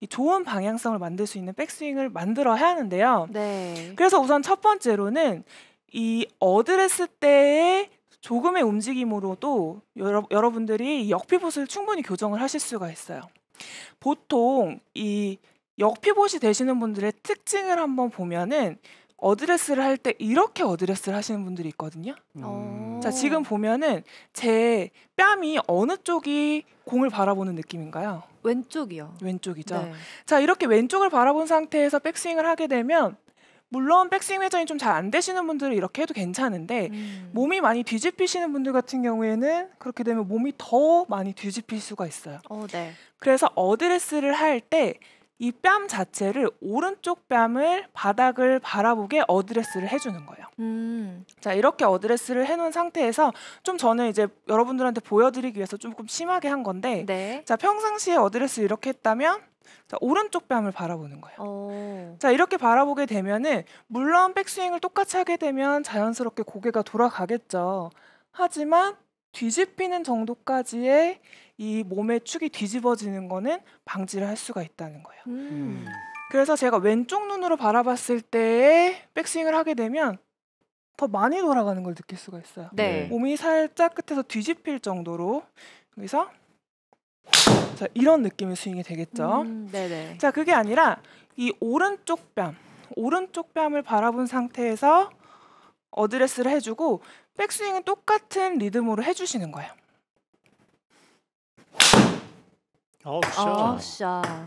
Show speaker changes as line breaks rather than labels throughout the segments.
이 좋은 방향성을 만들 수 있는 백스윙을 만들어야 하는데요. 네. 그래서 우선 첫 번째로는 이 어드레스 때의 조금의 움직임으로도 여러, 여러분들이 역피봇을 충분히 교정을 하실 수가 있어요. 보통 이 역피봇이 되시는 분들의 특징을 한번 보면은 어드레스를 할 때 이렇게 어드레스를 하시는 분들이 있거든요. 음. 자, 지금 보면은 제 뺨이 어느 쪽이 공을 바라보는 느낌인가요? 왼쪽이요. 왼쪽이죠. 네. 자, 이렇게 왼쪽을 바라본 상태에서 백스윙을 하게 되면 물론 백스윙 회전이 좀 잘 안 되시는 분들은 이렇게 해도 괜찮은데 음. 몸이 많이 뒤집히시는 분들 같은 경우에는 그렇게 되면 몸이 더 많이 뒤집힐 수가 있어요. 어, 네. 그래서 어드레스를 할때 이뺨 자체를 오른쪽 뺨을 바닥을 바라보게 어드레스를 해주는 거예요.
음.
자 이렇게 어드레스를 해놓은 상태에서 좀 저는 이제 여러분들한테 보여드리기 위해서 조금 심하게 한 건데 네. 자 평상시에 어드레스 이렇게 했다면 자, 오른쪽 뺨을 바라보는 거예요. 오. 어. 자, 이렇게 바라보게 되면은 물론 백스윙을 똑같이 하게 되면 자연스럽게 고개가 돌아가겠죠. 하지만 뒤집히는 정도까지의 이 몸의 축이 뒤집어지는 거는 방지를 할 수가 있다는 거예요. 음. 그래서 제가 왼쪽 눈으로 바라봤을 때에 백스윙을 하게 되면 더 많이 돌아가는 걸 느낄 수가 있어요. 네. 네. 몸이 살짝 끝에서 뒤집힐 정도로 여기서 자, 이런 느낌의 스윙이 되겠죠. 음, 네네. 네. 자, 그게 아니라 이 오른쪽 뺨, 오른쪽 뺨을 바라본 상태에서 어드레스를 해주고 백스윙은 똑같은 리듬으로 해주시는 거예요.
어, 샷. 아,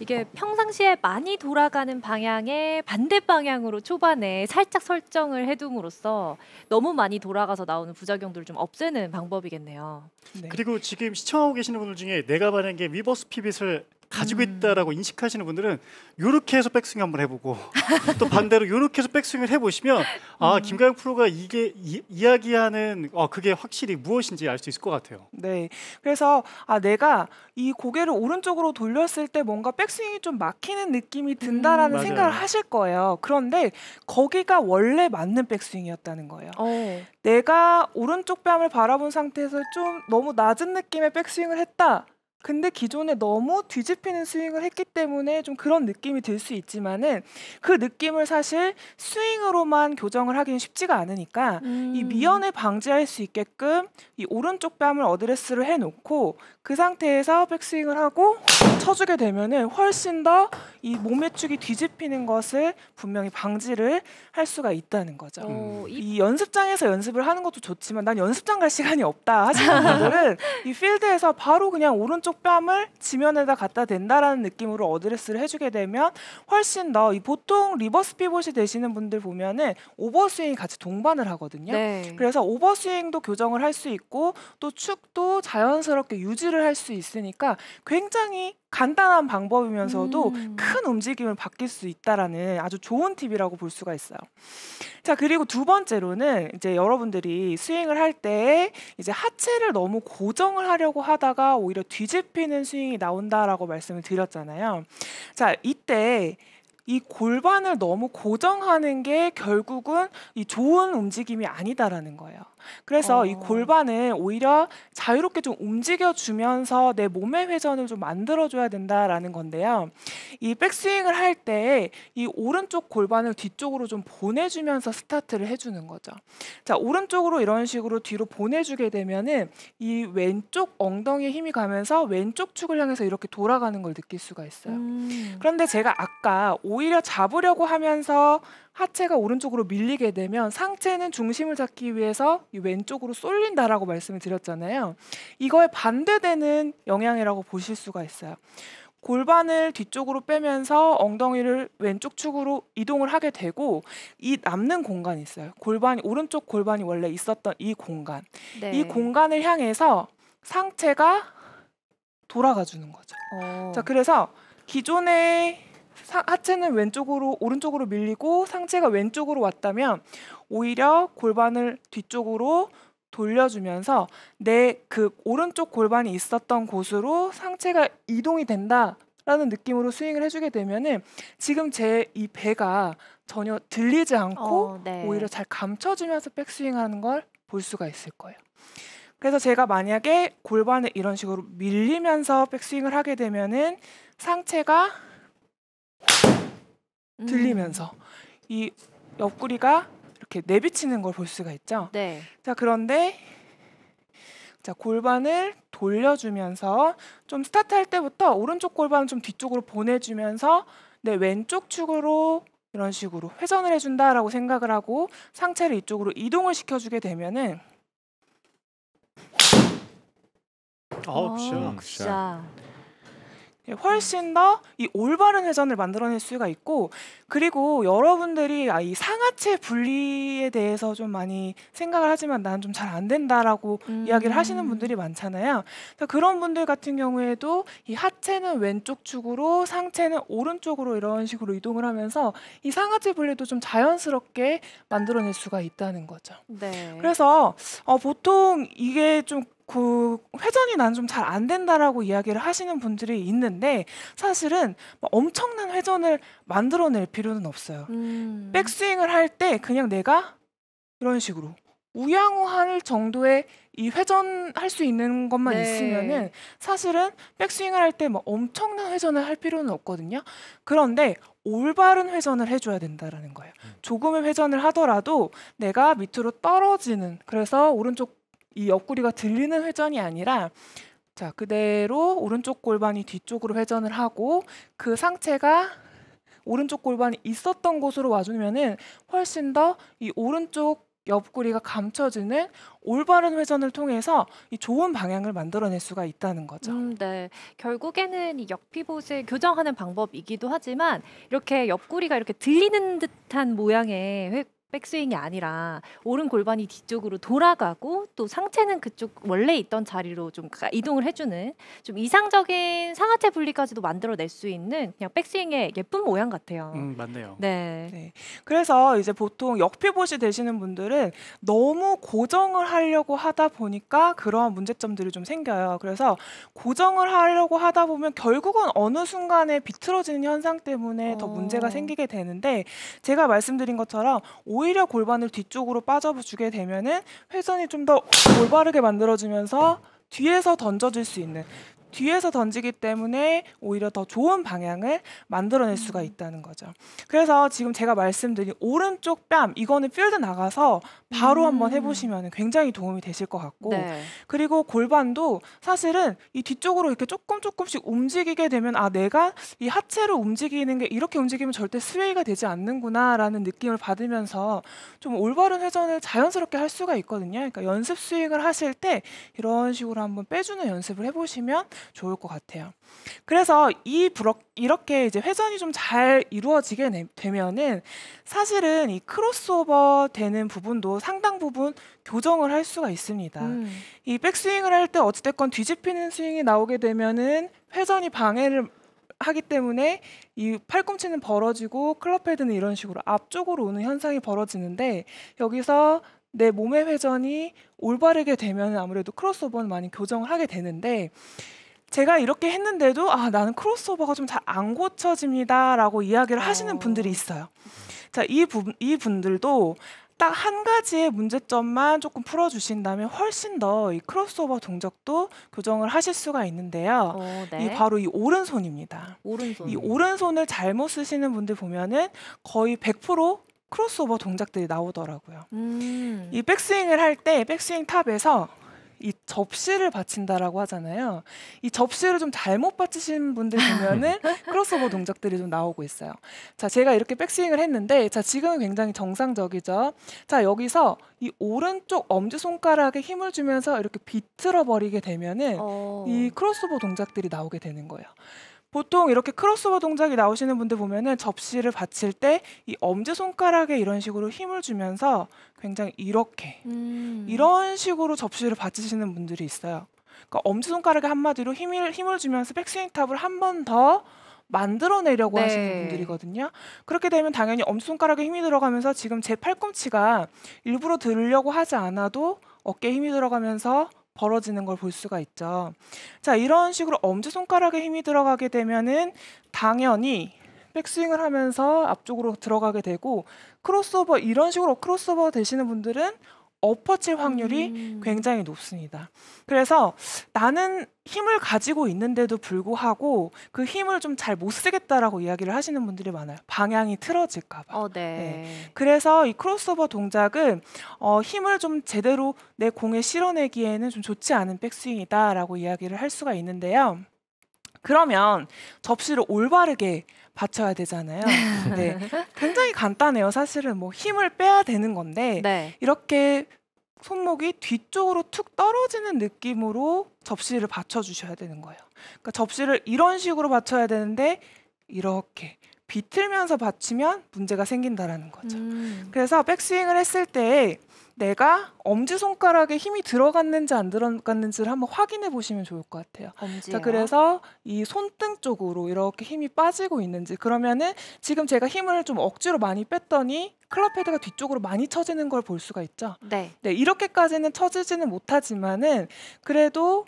이게 평상시에 많이 돌아가는 방향의 반대 방향으로 초반에 살짝 설정을 해둠으로써 너무 많이 돌아가서 나오는 부작용들을 좀 없애는 방법이겠네요. 네. 그리고 지금 시청하고 계시는 분들 중에 내가 바른 게위버스 피빗을 가지고 음. 있다라고 인식하시는 분들은 요렇게 해서 백스윙 한번 해보고 또 반대로 요렇게 해서 백스윙을 해보시면 아 음. 김가영
프로가 이게 이, 이 야기하는 어, 그게 확실히 무엇인지 알 수 있을 것 같아요. 네, 그래서 아 내가 이 고개를 오른쪽으로 돌렸을 때 뭔가 백스윙이 좀 막히는 느낌이 든다라는 음, 생각을 하실 거예요. 그런데 거기가 원래 맞는 백스윙이었다는 거예요. 오. 어. 내가 오른쪽 뺨을 바라본 상태에서 좀 너무 낮은 느낌의 백스윙을 했다. 근데 기존에 너무 뒤집히는 스윙을 했기 때문에 좀 그런 느낌이 들 수 있지만은 그 느낌을 사실 스윙으로만 교정을 하기는 쉽지가 않으니까 음. 이 미연을 방지할 수 있게끔 이 오른쪽 뺨을 어드레스를 해놓고 그 상태에서 백스윙을 하고 쳐주게 되면은 훨씬 더 이 몸의 축이 뒤집히는 것을 분명히 방지를 할 수가 있다는 거죠. 음. 이 연습장에서 연습을 하는 것도 좋지만 난 연습장 갈 시간이 없다 하시는 분들은 이 필드에서 바로 그냥 오른쪽 양쪽 뺨을 지면에다 갖다 댄다라는 느낌으로 어드레스를 해주게 되면 훨씬 더 보통 리버스 피봇이 되시는 분들 보면은 오버스윙이 같이 동반을 하거든요. 네. 그래서 오버스윙도 교정을 할 수 있고 또 축도 자연스럽게 유지를 할 수 있으니까 굉장히 간단한 방법이면서도 음. 큰 움직임을 바뀔 수 있다라는 아주 좋은 팁이라고 볼 수가 있어요. 자, 그리고 두 번째로는 이제 여러분들이 스윙을 할 때 이제 하체를 너무 고정을 하려고 하다가 오히려 뒤집히는 스윙이 나온다라고 말씀을 드렸잖아요. 자, 이때 이 골반을 너무 고정하는 게 결국은 이 좋은 움직임이 아니다라는 거예요. 그래서 어. 이 골반을 오히려 자유롭게 좀 움직여주면서 내 몸의 회전을 좀 만들어줘야 된다라는 건데요. 이 백스윙을 할 때 이 오른쪽 골반을 뒤쪽으로 좀 보내주면서 스타트를 해주는 거죠. 자, 오른쪽으로 이런 식으로 뒤로 보내주게 되면은 이 왼쪽 엉덩이에 힘이 가면서 왼쪽 축을 향해서 이렇게 돌아가는 걸 느낄 수가 있어요. 음. 그런데 제가 아까 오히려 잡으려고 하면서 하체가 오른쪽으로 밀리게 되면 상체는 중심을 잡기 위해서 왼쪽으로 쏠린다라고 말씀을 드렸잖아요. 이거에 반대되는 영향이라고 보실 수가 있어요. 골반을 뒤쪽으로 빼면서 엉덩이를 왼쪽 축으로 이동을 하게 되고 이 남는 공간이 있어요. 골반이 오른쪽 골반이 원래 있었던 이 공간. 네. 이 공간을 향해서 상체가 돌아가 주는 거죠. 어. 자, 그래서 기존의 하체는 왼쪽으로 오른쪽으로 밀리고 상체가 왼쪽으로 왔다면 오히려 골반을 뒤쪽으로 돌려주면서 내 그 오른쪽 골반이 있었던 곳으로 상체가 이동이 된다. 라는 느낌으로 스윙을 해주게 되면은 지금 제 이 배가 전혀 들리지 않고 어, 네. 오히려 잘 감춰지면서 백스윙하는 걸 볼 수가 있을 거예요. 그래서 제가 만약에 골반을 이런 식으로 밀리면서 백스윙을 하게 되면은 상체가 음. 들리면서 이 옆구리가 이렇게 내비치는 걸 볼 수가 있죠. 네. 자 그런데 자 골반을 돌려주면서 좀 스타트 할 때부터 오른쪽 골반을 좀 뒤쪽으로 보내주면서 내 네, 왼쪽 축으로 이런 식으로 회전을 해준다라고 생각을 하고 상체를 이쪽으로 이동을 시켜주게 되면은 아옵션 예, 훨씬 더 이 올바른 회전을 만들어낼 수가 있고 그리고 여러분들이 아, 이 상하체 분리에 대해서 좀 많이 생각을 하지만 난 좀 잘 안 된다라고 음. 이야기를 하시는 분들이 많잖아요. 그런 분들 같은 경우에도 이 하체는 왼쪽 축으로 상체는 오른쪽으로 이런 식으로 이동을 하면서 이 상하체 분리도 좀 자연스럽게 만들어낼 수가 있다는 거죠. 네. 그래서 어, 보통 이게 좀그 회전이 난 좀 잘 안 된다라고 이야기를 하시는 분들이 있는데 사실은 엄청난 회전을 만들어낼 필요는 없어요. 음. 백스윙을 할 때 그냥 내가 이런 식으로 우양우할 정도의 이 회전할 수 있는 것만 네. 있으면은 사실은 백스윙을 할 때 뭐 엄청난 회전을 할 필요는 없거든요. 그런데 올바른 회전을 해줘야 된다라는 거예요. 음. 조금의 회전을 하더라도 내가 밑으로 떨어지는 그래서 오른쪽 이 옆구리가 들리는 회전이 아니라 자 그대로 오른쪽 골반이 뒤쪽으로 회전을 하고 그 상체가 오른쪽 골반이 있었던 곳으로 와주면은 훨씬 더 이 오른쪽 옆구리가 감춰지는 올바른 회전을 통해서 이 좋은 방향을 만들어낼 수가 있다는 거죠. 음, 네. 결국에는 이 역피봇을 교정하는
방법이기도 하지만 이렇게 옆구리가 이렇게 들리는 듯한 모양의 백스윙이 아니라 오른 골반이 뒤쪽으로 돌아가고 또 상체는 그쪽 원래 있던 자리로 좀 이동을 해주는 좀 이상적인 상하체 분리까지도 만들어낼 수 있는 그냥 백스윙의 예쁜 모양 같아요.
음 맞네요.
네. 네.
그래서 이제 보통 역피봇이 되시는 분들은 너무 고정을 하려고 하다 보니까 그러한 문제점들이 좀 생겨요. 그래서 고정을 하려고 하다 보면 결국은 어느 순간에 비틀어지는 현상 때문에 어... 더 문제가 어. 생기게 되는데 제가 말씀드린 것처럼 오히려 골반을 뒤쪽으로 빠져주게 되면은 회전이 좀 더 올바르게 만들어지면서 뒤에서 던져질 수 있는 뒤에서 던지기 때문에 오히려 더 좋은 방향을 만들어낼 음. 수가 있다는 거죠. 그래서 지금 제가 말씀드린 오른쪽 뺨 이거는 필드 나가서 바로 음. 한번 해보시면 굉장히 도움이 되실 것 같고 네. 그리고 골반도 사실은 이 뒤쪽으로 이렇게 조금 조금씩 움직이게 되면 아 내가 이 하체로 움직이는 게 이렇게 움직이면 절대 스웨이가 되지 않는구나라는 느낌을 받으면서 좀 올바른 회전을 자연스럽게 할 수가 있거든요. 그러니까 연습 스윙을 하실 때 이런 식으로 한번 빼주는 연습을 해보시면 좋을 것 같아요. 그래서 이브럭 이렇게 이제 회전이 좀 잘 이루어지게 되면은 사실은 이 크로스오버 되는 부분도 상당 부분 교정을 할 수가 있습니다. 음. 이 백스윙을 할 때 어찌됐건 뒤집히는 스윙이 나오게 되면은 회전이 방해를 하기 때문에 이 팔꿈치는 벌어지고 클럽 헤드는 이런 식으로 앞쪽으로 오는 현상이 벌어지는데 여기서 내 몸의 회전이 올바르게 되면 아무래도 크로스오버는 많이 교정을 하게 되는데 제가 이렇게 했는데도 아 나는 크로스오버가 좀 잘 안 고쳐집니다라고 이야기를 하시는 어. 분들이 있어요. 자, 이, 부, 이 분들도 딱 한 가지의 문제점만 조금 풀어주신다면 훨씬 더 이 크로스오버 동작도 교정을 하실 수가 있는데요. 어, 네. 이 바로 이 오른손입니다. 오른손. 이 오른손을 잘못 쓰시는 분들 보면은 거의 100% 크로스오버 동작들이 나오더라고요. 음. 이 백스윙을 할 때 백스윙 탑에서 이 접시를 받친다라고 하잖아요. 이 접시를 좀 잘못 받치신 분들 보면은 크로스오버 동작들이 좀 나오고 있어요. 자, 제가 이렇게 백스윙을 했는데 자, 지금은 굉장히 정상적이죠. 자, 여기서 이 오른쪽 엄지 손가락에 힘을 주면서 이렇게 비틀어 버리게 되면은 어... 이 크로스오버 동작들이 나오게 되는 거예요. 보통 이렇게 크로스오버 동작이 나오시는 분들 보면은 접시를 받칠 때 이 엄지 손가락에 이런 식으로 힘을 주면서 굉장히 이렇게 음. 이런 식으로 접시를 받치시는 분들이 있어요. 그러니까 엄지 손가락에 한마디로 힘을 힘을 주면서 백스윙 탑을 한 번 더 만들어내려고 네. 하시는 분들이거든요. 그렇게 되면 당연히 엄지 손가락에 힘이 들어가면서 지금 제 팔꿈치가 일부러 들으려고 하지 않아도 어깨에 힘이 들어가면서 벌어지는 걸 볼 수가 있죠. 자, 이런 식으로 엄지손가락에 힘이 들어가게 되면은 당연히 백스윙을 하면서 앞쪽으로 들어가게 되고 크로스오버 이런 식으로 크로스오버 되시는 분들은 엎어질 확률이 음. 굉장히 높습니다. 그래서 나는 힘을 가지고 있는데도 불구하고 그 힘을 좀 잘 못 쓰겠다라고 이야기를 하시는 분들이 많아요. 방향이 틀어질까봐.
어, 네. 네.
그래서 이 크로스오버 동작은 어, 힘을 좀 제대로 내 공에 실어내기에는 좀 좋지 않은 백스윙이다라고 이야기를 할 수가 있는데요. 그러면 접시를 올바르게 받쳐야 되잖아요. 네. 네. 굉장히 간단해요. 사실은 뭐 힘을 빼야 되는 건데 네. 이렇게 손목이 뒤쪽으로 툭 떨어지는 느낌으로 접시를 받쳐주셔야 되는 거예요. 그러니까 접시를 이런 식으로 받쳐야 되는데 이렇게 비틀면서 받치면 문제가 생긴다라는 거죠. 음. 그래서 백스윙을 했을 때 내가 엄지손가락에 힘이 들어갔는지 안 들어갔는지를 한번 확인해 보시면 좋을 것 같아요. 엄지요? 자, 그래서 이 손등 쪽으로 이렇게 힘이 빠지고 있는지 그러면은 지금 제가 힘을 좀 억지로 많이 뺐더니 클럽 헤드가 뒤쪽으로 많이 처지는 걸 볼 수가 있죠. 네. 네, 이렇게까지는 처지지는 못하지만은 그래도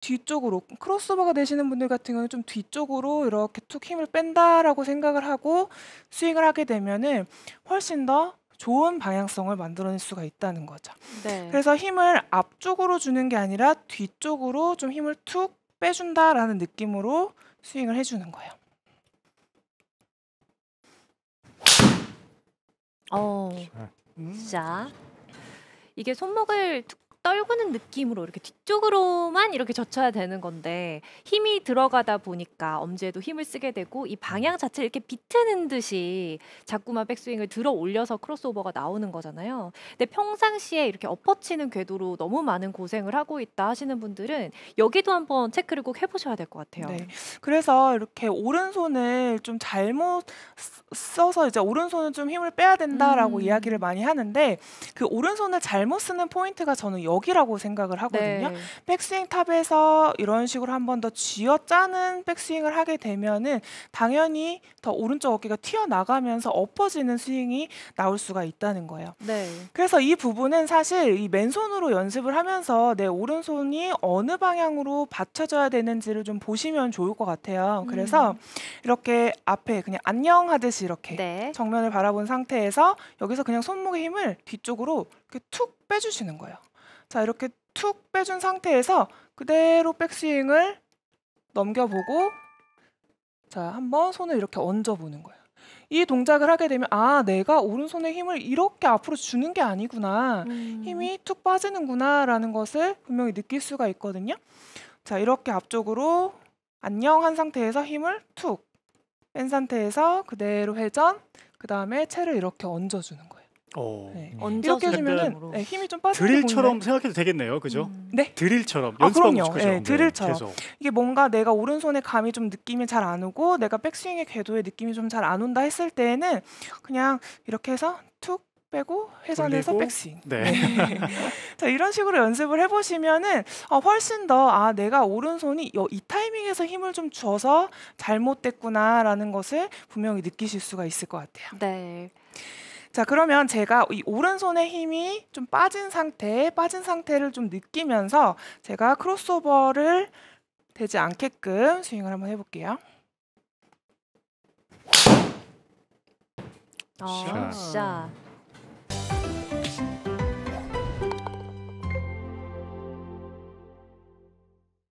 뒤쪽으로 크로스오버가 되시는 분들 같은 경우는 좀 뒤쪽으로 이렇게 툭 힘을 뺀다라고 생각을 하고 스윙을 하게 되면은 훨씬 더 좋은 방향성을 만들어낼 수가 있다는 거죠. 네. 그래서 힘을 앞쪽으로 주는 게 아니라 뒤쪽으로 좀 힘을 툭 빼준다라는 느낌으로 스윙을 해주는 거예요. 어,
자 이게 손목을 툭 떨구는 느낌으로 이렇게 뒤쪽으로만 이렇게 젖혀야 되는 건데 힘이 들어가다 보니까 엄지에도 힘을 쓰게 되고 이 방향 자체를 이렇게 비트는 듯이 자꾸만 백스윙을 들어 올려서 크로스오버가 나오는 거잖아요. 근데 평상시에 이렇게 엎어치는 궤도로 너무 많은 고생을 하고 있다 하시는 분들은 여기도 한번 체크를 꼭 해보셔야 될 것 같아요. 네.
그래서 이렇게 오른손을 좀 잘못 써서 이제 오른손은 좀 힘을 빼야 된다라고 음. 이야기를 많이 하는데 그 오른손을 잘못 쓰는 포인트가 저는 여 여기라고 생각을 하거든요. 네. 백스윙 탑에서 이런 식으로 한 번 더 쥐어 짜는 백스윙을 하게 되면은 당연히 더 오른쪽 어깨가 튀어나가면서 엎어지는 스윙이 나올 수가 있다는 거예요. 네. 그래서 이 부분은 사실 이 맨손으로 연습을 하면서 내 오른손이 어느 방향으로 받쳐져야 되는지를 좀 보시면 좋을 것 같아요. 음. 그래서 음. 이렇게 앞에 그냥 안녕 하듯이 이렇게 네. 정면을 바라본 상태에서 여기서 그냥 손목의 힘을 뒤쪽으로 이렇게 툭 빼주시는 거예요. 자 이렇게 툭 빼준 상태에서 그대로 백스윙을 넘겨보고 자 한번 손을 이렇게 얹어보는 거예요. 이 동작을 하게 되면 아 내가 오른손의 힘을 이렇게 앞으로 주는 게 아니구나 음. 힘이 툭 빠지는구나라는 것을 분명히 느낄 수가 있거든요. 자 이렇게 앞쪽으로 안녕한 상태에서 힘을 툭 뺀 상태에서 그대로 회전 그 다음에 채를 이렇게 얹어주는 거예요.
오. 어. 네. 음. 이렇게 해주면 네, 힘이
좀 빠지는 드릴처럼
생각해도 되겠네요, 그죠? 음. 네. 드릴처럼 아, 그럼요. 그죠? 네, 드릴처럼 네,
이게 뭔가 내가 오른손에 감이 좀 느낌이 잘 안 오고 내가 백스윙의 궤도에 느낌이 좀 잘 안 온다 했을 때에는 그냥 이렇게 해서 툭 빼고 회전해서 백스윙. 네. 네. 자 이런 식으로 연습을 해보시면은 어, 훨씬 더아 내가 오른손이 이 타이밍에서 힘을 좀 줘서 잘못됐구나라는 것을 분명히 느끼실 수가 있을 것 같아요. 네. 자, 그러면 제가 이 오른손의 힘이 좀 빠진 상태, 빠진 상태를 좀 느끼면서 제가 크로스오버를 되지 않게끔 스윙을 한번 해볼게요. 아, 샷.